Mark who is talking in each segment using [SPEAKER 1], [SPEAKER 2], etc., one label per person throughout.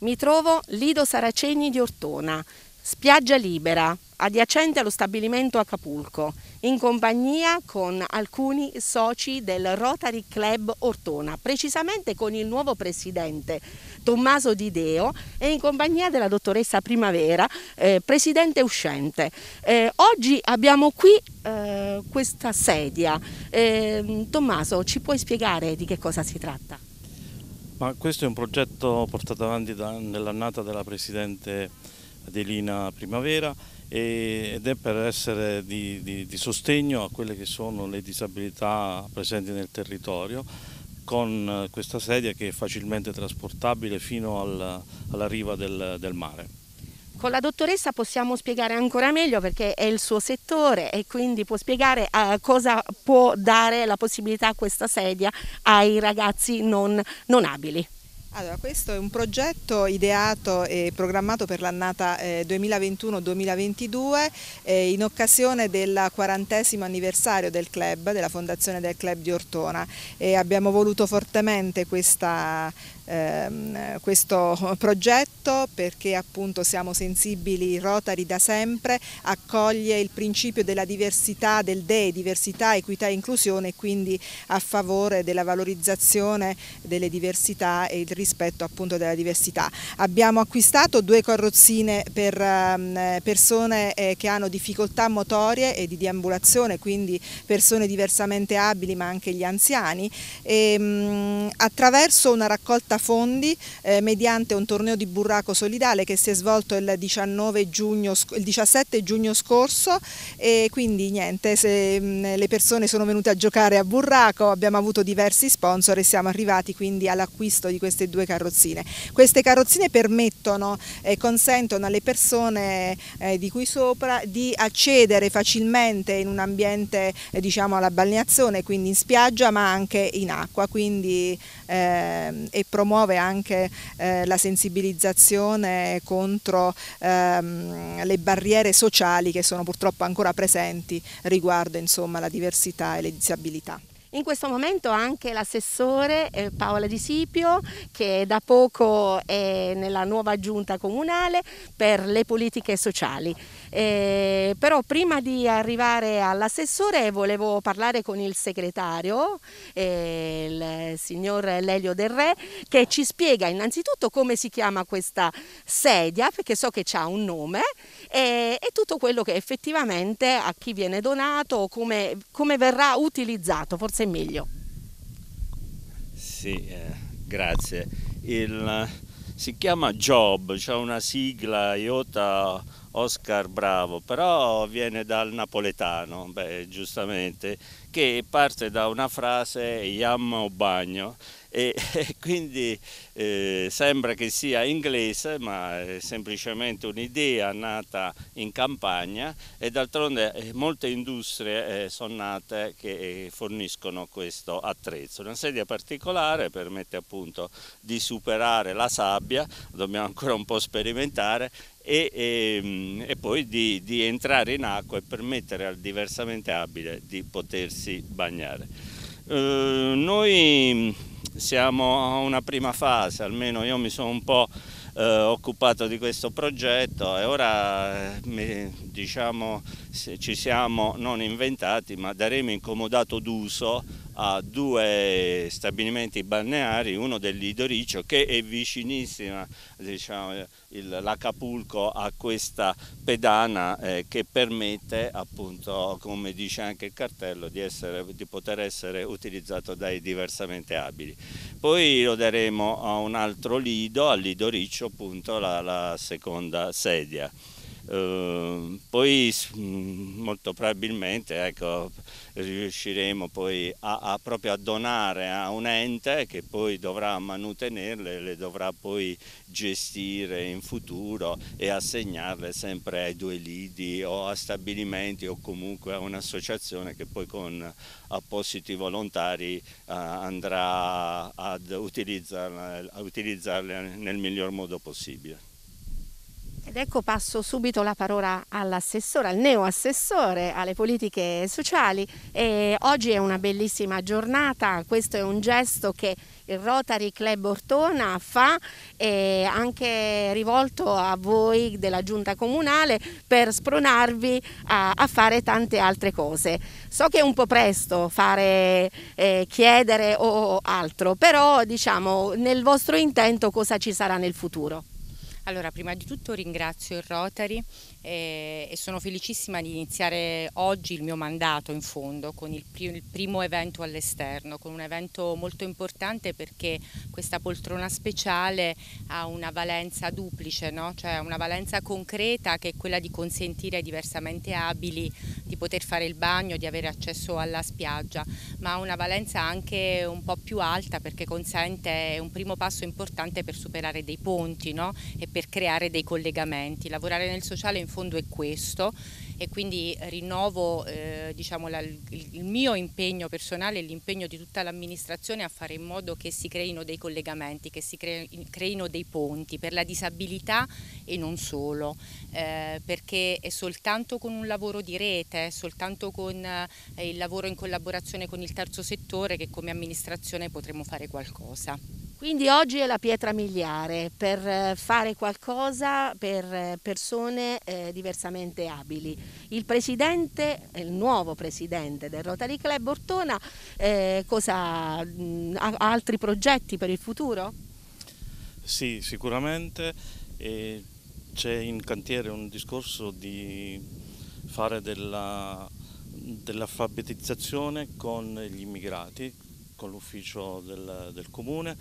[SPEAKER 1] Mi trovo
[SPEAKER 2] Lido Saraceni di Ortona, spiaggia libera, adiacente allo stabilimento Acapulco, in compagnia con alcuni soci del Rotary Club Ortona, precisamente con il nuovo presidente Tommaso Di Deo e in compagnia della dottoressa Primavera, eh, presidente uscente. Eh, oggi abbiamo qui eh, questa sedia. Ehm, Tommaso, ci puoi spiegare di che cosa si tratta?
[SPEAKER 1] Ma questo è un progetto portato avanti nell'annata della Presidente Adelina Primavera ed è per essere di, di, di, sostegno a quelle che sono le disabilità presenti nel territorio con questa sedia che è facilmente trasportabile fino al, alla riva del, del mare
[SPEAKER 2] con la dottoressa possiamo spiegare ancora meglio perché è il suo settore e quindi può spiegare eh, cosa può dare la possibilità a questa sedia ai ragazzi non, non abili.
[SPEAKER 3] Allora, questo è un progetto ideato e programmato per l'annata 2021-2022 eh, eh, in occasione del 40 anniversario del club, della fondazione del club di Ortona. E abbiamo voluto fortemente questa, ehm, questo progetto perché appunto siamo sensibili, rotari da sempre accoglie il principio della diversità, del DE, diversità, equità e inclusione e quindi a favore della valorizzazione delle diversità e il rispetto appunto della diversità. Abbiamo acquistato due carrozzine per ehm, persone eh, che hanno difficoltà motorie e di deambulazione, quindi persone diversamente abili ma anche gli anziani e, ehm, mh, attraverso una raccolta fondi eh, mediante un torneo di burraco solidale che si è svolto il, 19 giugno, il 17 giugno scorso e quindi niente, se, mh, mm, le persone sono venute a giocare a burraco, abbiamo avuto diversi sponsor e siamo arrivati quindi all'acquisto di queste due carrozzine. Queste carrozzine permettono e eh, consentono alle persone eh, di qui sopra di accedere facilmente in un ambiente eh, diciamo alla balneazione, quindi in spiaggia ma anche in acqua, quindi eh, e promuovere promuove anche eh, la sensibilizzazione contro ehm, le barriere sociali che sono purtroppo ancora presenti riguardo insomma, la diversità e le disabilità.
[SPEAKER 2] In questo momento anche l'assessore eh, Paola Di Sipio, che da poco è nella nuova giunta comunale per le politiche sociali. Eh, però prima di arrivare all'assessore volevo parlare con il segretario, eh, il signor Lelio Del Re, che ci spiega innanzitutto come si chiama questa sedia, perché so che ha un nome, e, e, tutto quello che effettivamente a chi viene donato come, come verrà utilizzato. Forse forza è meglio.
[SPEAKER 4] Sì, eh, grazie. Il, si chiama Job, c'è una sigla Iota Oscar Bravo, però viene dal napoletano, beh, giustamente, che parte da una frase Iam o bagno e, e quindi eh, sembra che sia inglese ma è semplicemente un'idea nata in campagna e d'altronde eh, molte industrie eh, sono nate che eh, forniscono questo attrezzo. Una sedia particolare permette appunto di superare la sabbia, dobbiamo ancora un po' sperimentare e, e, ehm, e, poi di, di, entrare in acqua e permettere al diversamente abile di potersi bagnare. Eh, noi siamo a una prima fase, almeno io mi sono un po' eh, occupato di questo progetto e ora eh, diciamo, ci siamo non inventati ma daremo incomodato d'uso a due stabilimenti balneari, uno del dell'Idoricio che è vicinissima diciamo, l'Acapulco a questa pedana eh, che permette appunto come dice anche il cartello di, essere, di poter essere utilizzato dai diversamente abili. Poi lo daremo a un altro lido, al all'Idoricio appunto la, la seconda sedia. Ehm, poi mm, molto probabilmente ecco, riusciremo poi a, a, proprio a donare a un ente che poi dovrà mantenerle, le dovrà poi gestire in futuro e assegnarle sempre ai due lidi o a stabilimenti o comunque a un'associazione che poi con appositi volontari eh, andrà ad utilizzarle, a utilizzarle nel miglior modo possibile.
[SPEAKER 2] Ed ecco passo subito la parola all'assessore, al neoassessore alle politiche sociali. E oggi è una bellissima giornata, questo è un gesto che il Rotary Club Ortona fa e anche rivolto a voi della giunta comunale per spronarvi a, a fare tante altre cose. So che è un po' presto fare eh, chiedere o altro, però diciamo nel vostro intento cosa ci sarà nel futuro.
[SPEAKER 5] Allora, prima di tutto ringrazio il Rotary eh, e, sono felicissima di iniziare oggi il mio mandato in fondo con il, primo evento all'esterno, con un evento molto importante perché questa poltrona speciale ha una valenza duplice, no? cioè una valenza concreta che è quella di consentire ai diversamente abili di poter fare il bagno, di avere accesso alla spiaggia, ma ha una valenza anche un po' più alta perché consente un primo passo importante per superare dei ponti no? e per creare dei collegamenti. Lavorare nel sociale in fondo è questo e quindi rinnovo eh, diciamo, la, il mio impegno personale e l'impegno di tutta l'amministrazione a fare in modo che si creino dei collegamenti, che si creino dei ponti per la disabilità e non solo, eh, perché è soltanto con un lavoro di rete, soltanto con eh, il lavoro in collaborazione con il terzo settore che come amministrazione potremo fare qualcosa.
[SPEAKER 2] Quindi oggi è la pietra miliare per eh, fare qualcosa per eh, persone eh, diversamente abili. Il presidente, il nuovo presidente del Rotary Club Ortona, eh, cosa, mm, ha altri progetti per il futuro?
[SPEAKER 1] Sì, sicuramente. E c'è in cantiere un discorso di fare della, dell'alfabetizzazione con gli immigrati, con l'ufficio del, del comune,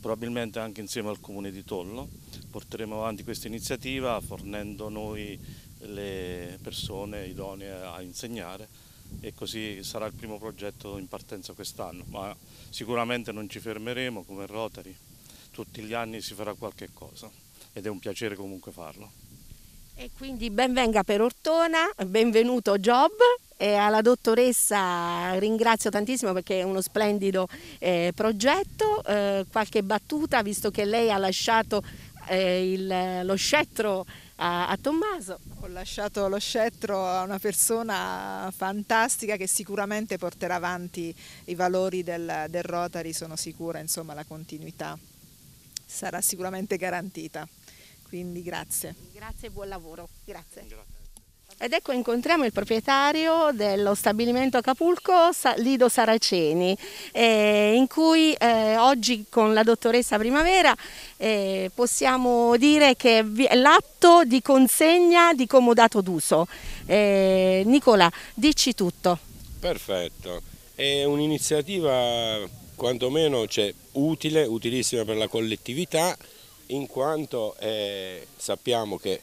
[SPEAKER 1] probabilmente anche insieme al comune di Tollo. Porteremo avanti questa iniziativa fornendo noi le persone idonee a insegnare e così sarà il primo progetto in partenza quest'anno, ma sicuramente non ci fermeremo come Rotary, tutti gli anni si farà qualche cosa ed è un piacere comunque farlo.
[SPEAKER 2] E quindi benvenga per Ortona, benvenuto Job e alla dottoressa ringrazio tantissimo perché è uno splendido eh, progetto, eh, qualche battuta visto che lei ha lasciato eh, il,
[SPEAKER 3] lo scettro a, a, Tommaso. Ho lasciato lo scettro a una persona fantastica che sicuramente porterà avanti i valori del, del Rotary, sono sicura insomma la continuità sarà sicuramente garantita. Quindi grazie.
[SPEAKER 2] Grazie e buon lavoro. grazie. grazie.
[SPEAKER 3] Ed ecco incontriamo il proprietario
[SPEAKER 2] dello stabilimento Acapulco, Lido Saraceni, eh, in cui eh, oggi con la dottoressa Primavera eh, possiamo dire che è l'atto di consegna di comodato d'uso. Eh, Nicola, dici tutto.
[SPEAKER 6] Perfetto, è un'iniziativa quantomeno cioè, utile, utilissima per la collettività, in quanto eh, sappiamo che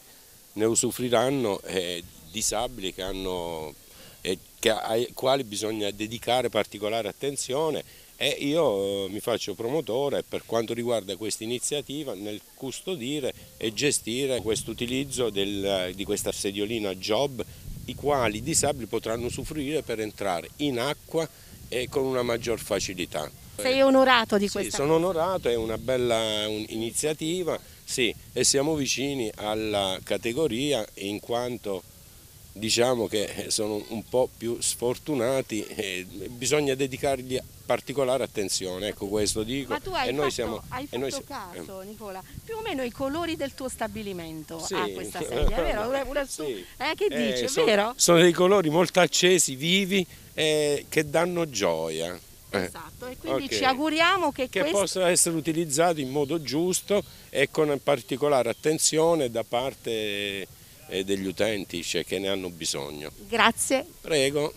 [SPEAKER 6] ne usufruiranno eh, disabili che hanno, eh, che, ai quali bisogna dedicare particolare attenzione e io eh, mi faccio promotore per quanto riguarda questa iniziativa nel custodire e gestire questo utilizzo di questa sediolina Job i quali i disabili potranno usufruire per entrare in acqua e con una maggior facilità. Sei
[SPEAKER 2] onorato di questo? Sì,
[SPEAKER 6] sono onorato, è una bella iniziativa, sì, e siamo vicini alla categoria in quanto diciamo che eh, sono un po' più sfortunati e eh, bisogna dedicargli particolare attenzione, ecco questo dico. Ma tu hai e fatto, noi siamo, hai fatto noi si... caso
[SPEAKER 2] eh. Nicola, più o meno i colori del tuo stabilimento sì. a questa sedia, vero? Una, una su... sì. eh, che dici, eh, sono, vero?
[SPEAKER 6] Sono dei colori molto accesi, vivi, eh, che danno gioia. Esatto, e quindi okay. ci
[SPEAKER 2] auguriamo che, che questo... possa
[SPEAKER 6] essere utilizzato in modo giusto e con particolare attenzione da parte e degli utenti cioè, che ne hanno bisogno. Grazie. Prego,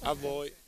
[SPEAKER 6] a voi.